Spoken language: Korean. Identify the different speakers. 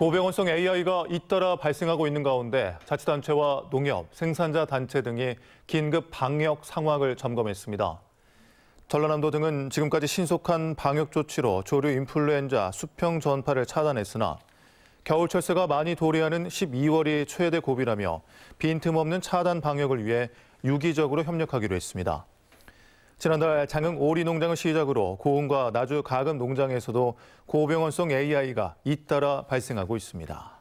Speaker 1: 고병원성 AI가 잇따라 발생하고 있는 가운데 자치단체와 농협, 생산자 단체 등이 긴급 방역 상황을 점검했습니다. 전라남도 등은 지금까지 신속한 방역 조치로 조류 인플루엔자 수평 전파를 차단했으나 겨울철새가 많이 도래하는 12월이 최대 고비라며 빈틈없는 차단 방역을 위해 유기적으로 협력하기로 했습니다. 지난달 장흥 오리 농장을 시작으로 고흥과 나주 가금 농장에서도 고병원성 AI가 잇따라 발생하고 있습니다.